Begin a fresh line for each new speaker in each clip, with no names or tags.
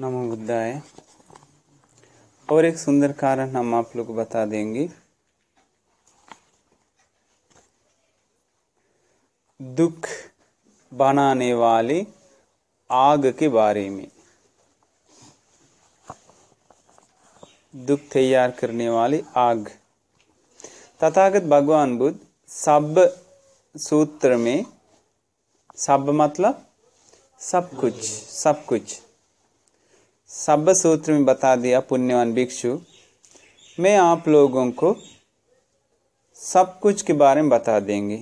नमो बुद्धाय और एक सुंदर कारण हम आप लोग बता देंगे दुख बनाने वाले आग के बारे में दुख तैयार करने वाले आग तथागत भगवान बुद्ध सब सूत्र में सब मतलब सब कुछ सब कुछ सब सूत्र में बता दिया पुण्यवान भिक्षु मैं आप लोगों को सब कुछ के बारे में बता देंगे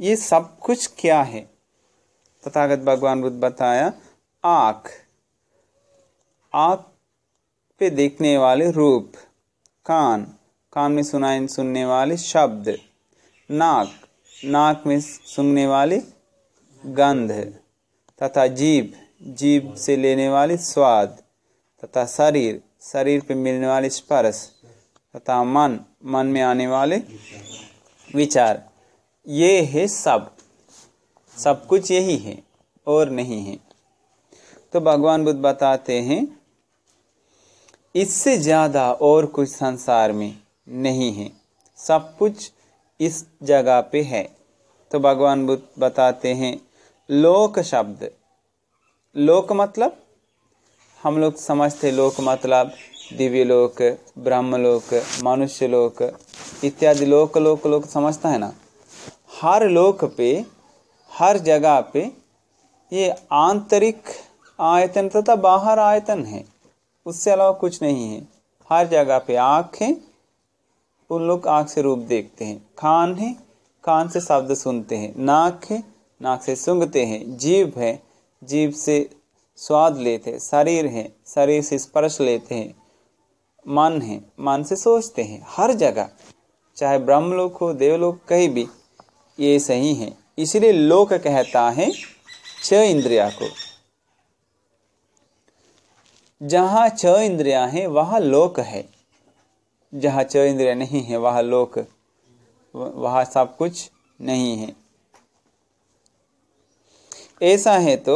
ये सब कुछ क्या है तथागत भगवान बुद्ध बताया आख आख पे देखने वाले रूप कान कान में सुनाए सुनने वाले शब्द नाक नाक में सुनने वाले गंध तथा जीव जीव से लेने वाली स्वाद तथा शरीर शरीर पे मिलने वाले स्पर्श तथा मन मन में आने वाले विचार ये है सब सब कुछ यही है और नहीं है तो भगवान बुद्ध बताते हैं इससे ज़्यादा और कुछ संसार में नहीं है सब कुछ इस जगह पे है तो भगवान बुद्ध बताते हैं लोक शब्द लोक मतलब हम लोग समझते लोक मतलब दिव्य लोक ब्रह्म लोक मनुष्य लोक इत्यादि लोक लोक लोक समझता है ना हर लोक पे हर जगह पे ये आंतरिक आयतन तथा बाहर आयतन है उससे अलावा कुछ नहीं है हर जगह पे आँख है उन लोग आँख से रूप देखते हैं कान है कान से शब्द सुनते हैं नाक है नाक से सूंघते हैं जीव है जीव से स्वाद लेते हैं शरीर है शरीर से स्पर्श लेते हैं मन है मन से सोचते हैं हर जगह चाहे ब्रह्मलोक हो देवलोक कहीं भी ये सही है इसलिए लोक कहता है छ इंद्रिया को जहाँ छ इंद्रिया है वहाँ लोक है जहाँ छ इंद्रिया नहीं है वहाँ लोक वहाँ सब कुछ नहीं है ऐसा है तो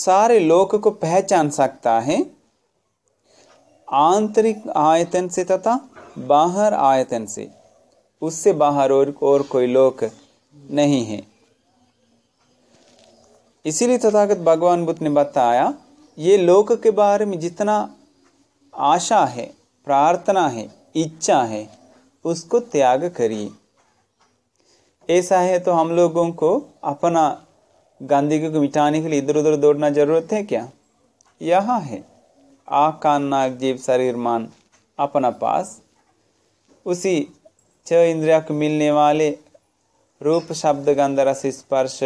सारे लोक को पहचान सकता है आंतरिक आयतन से तथा बाहर आयतन से उससे बाहर और, और कोई लोक नहीं है इसीलिए तथागत भगवान बुद्ध ने बताया ये लोक के बारे में जितना आशा है प्रार्थना है इच्छा है उसको त्याग करिए ऐसा है तो हम लोगों को अपना गंदगी को मिटाने के लिए इधर उधर दौड़ना जरूरत है क्या यहाँ है आ कान जीव शरीर मान अपना पास उसी छह इंद्रिया को मिलने वाले रूप शब्द गंध रस स्पर्श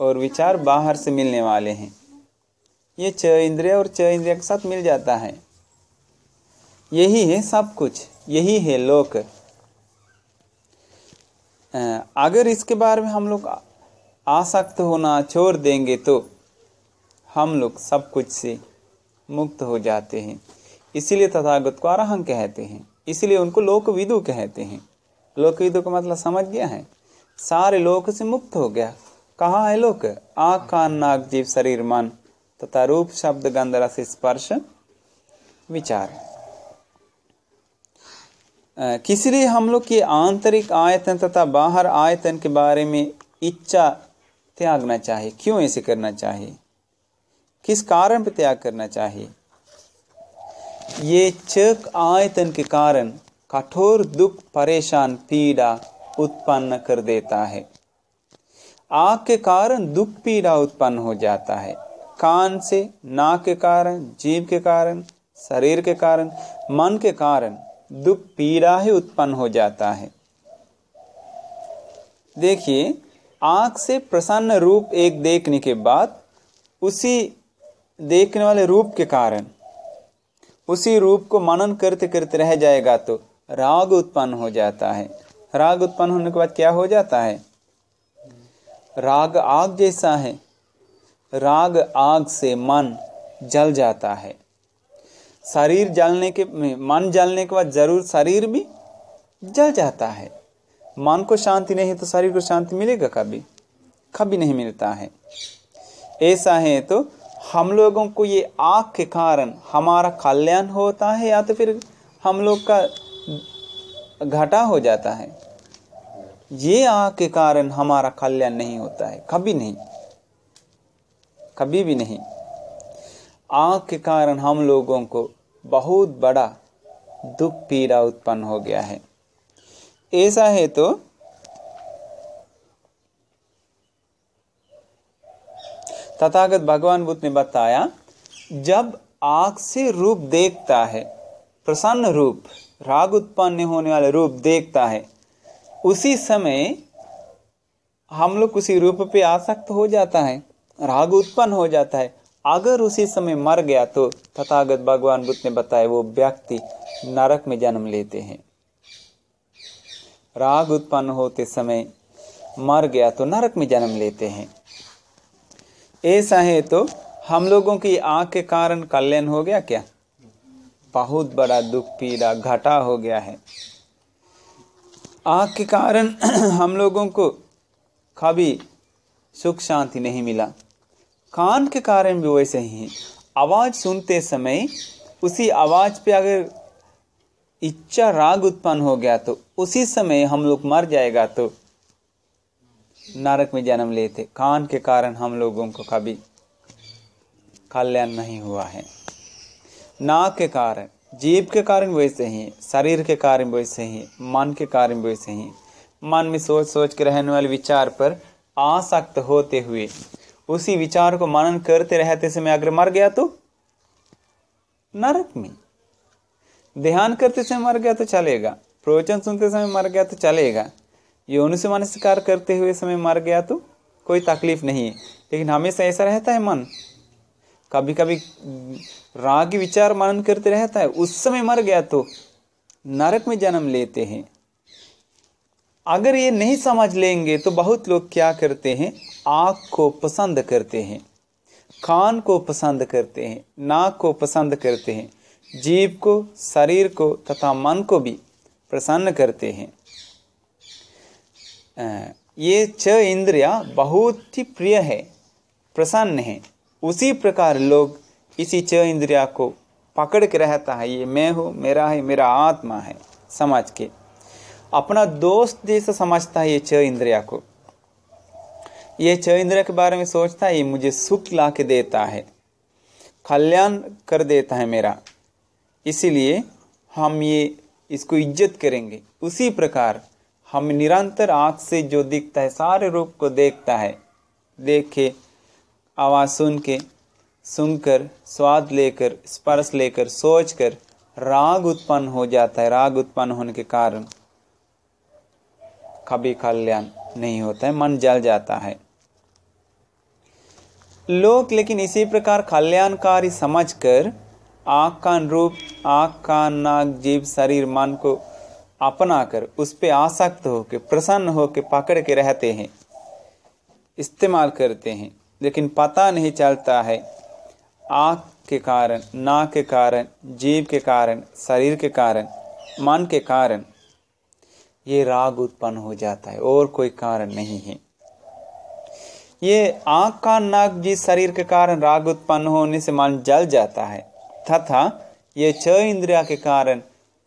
और विचार बाहर से मिलने वाले हैं ये छह इंद्रिया और छह इंद्रिया के साथ मिल जाता है यही है सब कुछ यही है लोक अगर इसके बारे में हम लोग आसक्त होना छोड़ देंगे तो हम लोग सब कुछ से मुक्त हो जाते हैं इसीलिए तथागत को अरहंग कहते हैं इसलिए उनको लोकविदु कहते हैं लोकविदु का मतलब समझ गया है सारे लोक से मुक्त हो गया कहा है लोक आँख कान नाक जीव शरीर मन तथा रूप शब्द से स्पर्श विचार किसलिए हम लोग के आंतरिक आयतन तथा बाहर आयतन के बारे में इच्छा त्यागना चाहिए क्यों ऐसे करना चाहिए किस कारण पर त्याग करना चाहिए ये चक आयतन के कारण कठोर दुख परेशान पीड़ा उत्पन्न कर देता है आग के कारण दुख पीड़ा उत्पन्न हो जाता है कान से नाक के कारण जीव के कारण शरीर के कारण मन के कारण दुख पीड़ा ही उत्पन्न हो जाता है देखिए आंख से प्रसन्न रूप एक देखने के बाद उसी देखने वाले रूप के कारण उसी रूप को मनन करते करते रह जाएगा तो राग उत्पन्न हो जाता है राग उत्पन्न होने के बाद क्या हो जाता है राग आग जैसा है राग आग से मन जल जाता है शरीर जलने के मन जलने के बाद जरूर शरीर भी जल जाता है मन को शांति नहीं तो शरीर को शांति मिलेगा कभी कभी नहीं मिलता है ऐसा है तो हम लोगों को ये आग के कारण हमारा कल्याण होता है या तो फिर हम लोग का घटा हो जाता है ये आग के कारण हमारा कल्याण नहीं होता है कभी नहीं कभी भी नहीं आग के कारण हम लोगों को बहुत बड़ा दुख पीड़ा उत्पन्न हो गया है ऐसा है तो तथागत भगवान बुद्ध ने बताया जब आग से रूप देखता है प्रसन्न रूप राग उत्पन्न होने वाले रूप देखता है उसी समय हम लोग उसी रूप पे आसक्त हो जाता है राग उत्पन्न हो जाता है अगर उसी समय मर गया तो तथागत भगवान बुद्ध ने बताया वो व्यक्ति नरक में जन्म लेते हैं राग उत्पन्न होते समय मर गया तो नरक में जन्म लेते हैं ऐसा है तो हम लोगों की आग के कारण कल्याण हो गया क्या बहुत बड़ा दुख पीड़ा घटा हो गया है आग के कारण हम लोगों को कभी सुख शांति नहीं मिला कान के कारण भी वैसे ही है आवाज़ सुनते समय उसी आवाज़ पे अगर इच्छा राग उत्पन्न हो गया तो उसी समय हम लोग मर जाएगा तो नरक में जन्म लेते कान के कारण हम लोगों को कभी कल्याण नहीं हुआ है नाक के कारण जीव के कारण वैसे ही शरीर के कारण वैसे ही मन के कारण वैसे ही मन में सोच सोच के रहने वाले विचार पर आसक्त होते हुए उसी विचार को मनन करते रहते समय अगर मर गया तो नरक में ध्यान करते समय मर गया तो चलेगा प्रवचन सुनते समय मर गया तो चलेगा यौन से मनस्कार करते हुए समय मर गया तो कोई तकलीफ नहीं है लेकिन हमेशा ऐसा रहता है मन कभी कभी राग विचार मनन करते रहता है उस समय मर गया तो नरक में जन्म लेते हैं अगर ये नहीं समझ लेंगे तो बहुत लोग क्या करते हैं आँख को पसंद करते हैं कान को पसंद करते हैं नाक को पसंद करते हैं जीव को शरीर को तथा मन को भी प्रसन्न करते हैं ये छह इंद्रिया बहुत ही प्रिय है प्रसन्न है उसी प्रकार लोग इसी छह इंद्रिया को पकड़ के रहता है ये मैं हूँ मेरा है मेरा आत्मा है समझ के अपना दोस्त जैसा समझता है ये छह इंद्रिया को ये छह इंद्रिया के बारे में सोचता है ये मुझे सुख ला के देता है कल्याण कर देता है मेरा इसीलिए हम ये इसको इज्जत करेंगे उसी प्रकार हम निरंतर आँख से जो दिखता है सारे रूप को देखता है देख के आवाज़ सुन के सुनकर स्वाद लेकर स्पर्श लेकर सोचकर राग उत्पन्न हो जाता है राग उत्पन्न होने के कारण कभी कल्याण नहीं होता है मन जल जाता है लोग लेकिन इसी प्रकार कल्याणकारी समझकर आँख का रूप आँख का नाक जीव शरीर मन को अपना कर उस पर आसक्त होकर प्रसन्न होकर पकड़ के रहते हैं इस्तेमाल करते हैं लेकिन पता नहीं चलता है आँख के कारण नाक के कारण जीव के कारण शरीर के कारण मन के कारण ये राग उत्पन्न हो जाता है और कोई कारण नहीं है ये आँख का नाक जिस शरीर के कारण राग उत्पन्न होने से मन जल जाता है तथा ये छह इंद्रिया के कारण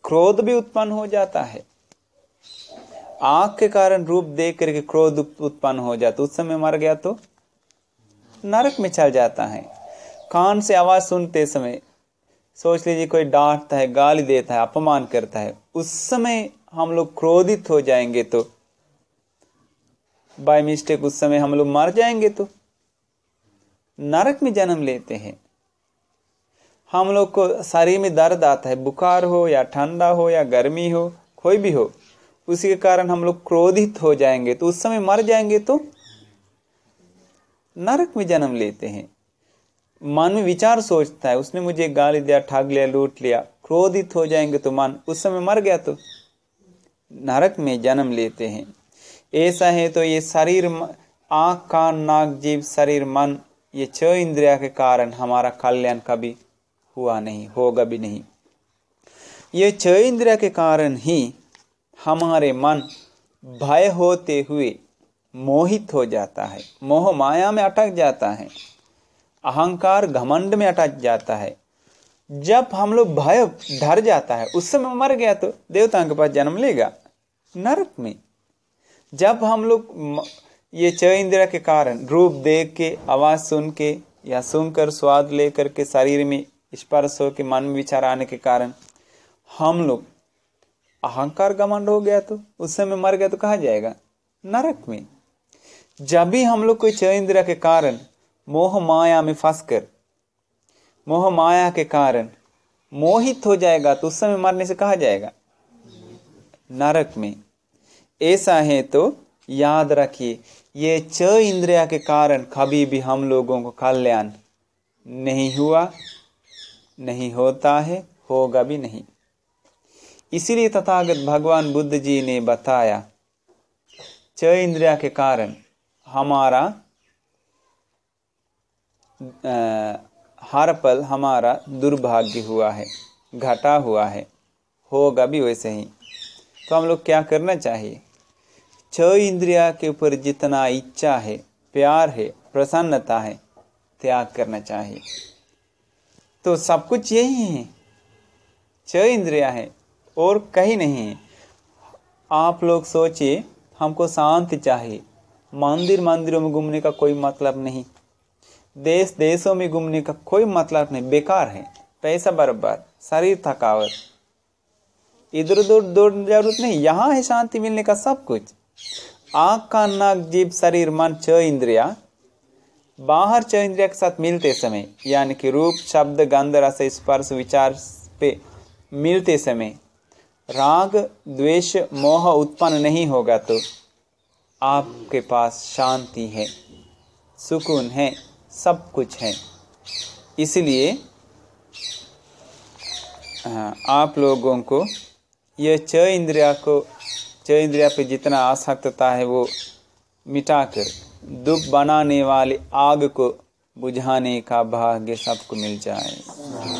क्रोध भी उत्पन्न हो जाता है आँख के कारण रूप देख करके क्रोध उत्पन्न हो जाता उस समय मर गया तो नरक में चल जाता है कान से आवाज़ सुनते समय सोच लीजिए कोई डांटता है गाली देता है अपमान करता है उस समय हम लोग क्रोधित हो जाएंगे तो बाय मिस्टेक उस समय हम लोग मर जाएंगे तो नरक में जन्म लेते हैं हम लोग को शरीर में दर्द आता है बुखार हो या ठंडा हो या गर्मी हो कोई भी हो उसी के कारण हम लोग क्रोधित हो जाएंगे तो उस समय मर जाएंगे तो नरक में जन्म लेते हैं मन में विचार सोचता है उसने मुझे गाली दिया ठग लिया लूट लिया क्रोधित हो जाएंगे तो मन उस समय मर गया तो नरक में जन्म लेते हैं ऐसा है तो ये शरीर आँख कान नाक जीव शरीर मन ये छह इंद्रिया के कारण हमारा कल्याण कभी हुआ नहीं होगा भी नहीं ये छह इंद्रिया के कारण ही हमारे मन भय होते हुए मोहित हो जाता है मोह माया में अटक जाता है अहंकार घमंड में अटक जाता है जब हम लोग भय धर जाता है उस समय मर गया तो देवताओं के पास जन्म लेगा नरक में जब हम लोग ये चय इंदिरा के कारण रूप देख के आवाज़ सुन के या सुनकर स्वाद लेकर के शरीर में स्पर्श हो के मन में विचार आने के कारण हम लोग अहंकार गमंड हो गया तो उस समय मर गया तो कहा जाएगा नरक में जब भी हम लोग कोई चय इंदिरा के कारण मोह माया में फंस कर मोह माया के कारण मोहित हो जाएगा तो उस समय मरने से कहा जाएगा नरक में ऐसा है तो याद रखिए ये च इंद्रिया के कारण कभी भी हम लोगों को कल्याण नहीं हुआ नहीं होता है होगा भी नहीं इसीलिए तथागत भगवान बुद्ध जी ने बताया च इंद्रिया के कारण हमारा आ, हर पल हमारा दुर्भाग्य हुआ है घाटा हुआ है होगा भी वैसे ही तो हम लोग क्या करना चाहिए छह इंद्रिया के ऊपर जितना इच्छा है प्यार है प्रसन्नता है त्याग करना चाहिए तो सब कुछ यही है छह इंद्रिया है और कहीं नहीं है आप लोग सोचिए हमको शांति चाहिए मंदिर मंदिरों में घूमने का कोई मतलब नहीं देश देशों में घूमने का कोई मतलब नहीं बेकार है पैसा बर्बाद शरीर थकावट इधर उधर दूर जरूरत नहीं यहाँ है शांति मिलने का सब कुछ आँख का नाक जीव शरीर मन छ इंद्रिया बाहर छ इंद्रिया के साथ मिलते समय यानी कि रूप शब्द गंध रस स्पर्श विचार पे मिलते समय राग द्वेष मोह उत्पन्न नहीं होगा तो आपके पास शांति है सुकून है सब कुछ है इसलिए हाँ, आप लोगों को यह च इंद्रिया को च इंद्रिया पे जितना आसक्तता है वो मिटाकर दुख बनाने वाली आग को बुझाने का भाग्य सबको मिल जाए